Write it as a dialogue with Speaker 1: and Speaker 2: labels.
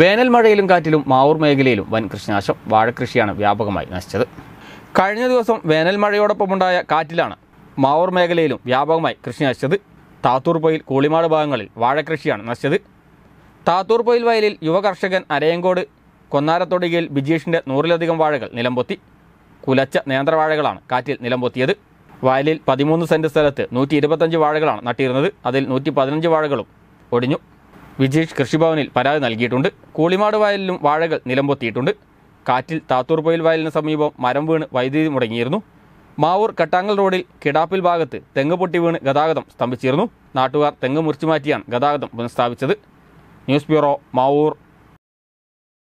Speaker 1: വേനൽ മഴയിലും കാറ്റിലും മാവൂർ മേഖലയിലും വൻ കൃഷിനാശം വാഴക്കൃഷിയാണ് വ്യാപകമായി നശിച്ചത് കഴിഞ്ഞ ദിവസം വേനൽ മഴയോടൊപ്പമുണ്ടായ കാറ്റിലാണ് മാവൂർ മേഖലയിലും വ്യാപകമായി കൃഷി നശിച്ചത് താത്തൂർ കൂളിമാട് ഭാഗങ്ങളിൽ വാഴക്കൃഷിയാണ് നശിച്ചത് താത്തൂർ വയലിൽ യുവ കർഷകൻ അരയങ്കോട് കൊന്നാരത്തൊടികയിൽ ബിജീഷിൻ്റെ നൂറിലധികം വാഴകൾ നിലംപൊത്തി കുലച്ച നേന്ത്രവാഴകളാണ് കാറ്റിൽ നിലംപൊത്തിയത് വയലിൽ പതിമൂന്ന് സെൻറ്റ് സ്ഥലത്ത് നൂറ്റി വാഴകളാണ് നട്ടിരുന്നത് അതിൽ നൂറ്റി വാഴകളും ഒടിഞ്ഞു വിജേഷ് കൃഷിഭവനിൽ പരാതി നൽകിയിട്ടുണ്ട് കൂളിമാട് വയലിലും വാഴകൾ നിലംപൊത്തിയിട്ടുണ്ട് കാറ്റിൽ താത്തൂർപൊയിൽ വയലിന് സമീപം മരം വീണ് വൈദ്യുതി മുടങ്ങിയിരുന്നു മാവൂർ കട്ടാങ്കൽ റോഡിൽ കിടാപ്പിൽ ഭാഗത്ത് തെങ്ങ് പൊട്ടി വീണ് ഗതാഗതം സ്തംഭിച്ചിരുന്നു നാട്ടുകാർ തെങ്ങ് മുറിച്ചു മാറ്റിയാണ് ഗതാഗതം പുനഃസ്ഥാപിച്ചത് ന്യൂസ് ബ്യൂറോ മാവൂർ